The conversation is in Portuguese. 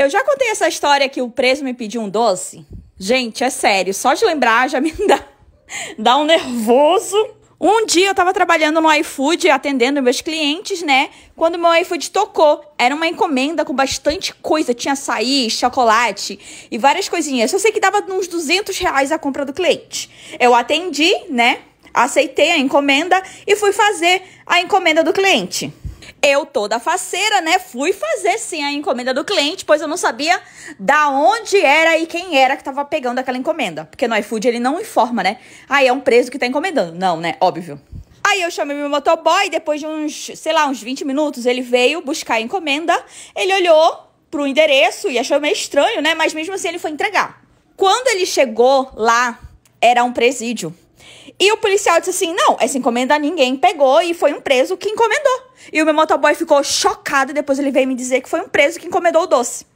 Eu já contei essa história que o preso me pediu um doce. Gente, é sério, só de lembrar já me dá, dá um nervoso. Um dia eu tava trabalhando no iFood, atendendo meus clientes, né? Quando meu iFood tocou. Era uma encomenda com bastante coisa. Tinha açaí, chocolate e várias coisinhas. Eu sei que dava uns 200 reais a compra do cliente. Eu atendi, né? Aceitei a encomenda e fui fazer a encomenda do cliente. Eu toda faceira, né? Fui fazer sim a encomenda do cliente, pois eu não sabia da onde era e quem era que tava pegando aquela encomenda. Porque no iFood ele não informa, né? Aí é um preso que tá encomendando. Não, né? Óbvio. Aí eu chamei meu motoboy, depois de uns, sei lá, uns 20 minutos, ele veio buscar a encomenda. Ele olhou pro endereço e achou meio estranho, né? Mas mesmo assim ele foi entregar. Quando ele chegou lá, era um presídio. E o policial disse assim: não, essa encomenda ninguém pegou e foi um preso que encomendou. E o meu motoboy ficou chocado. Depois ele veio me dizer que foi um preso que encomendou o doce.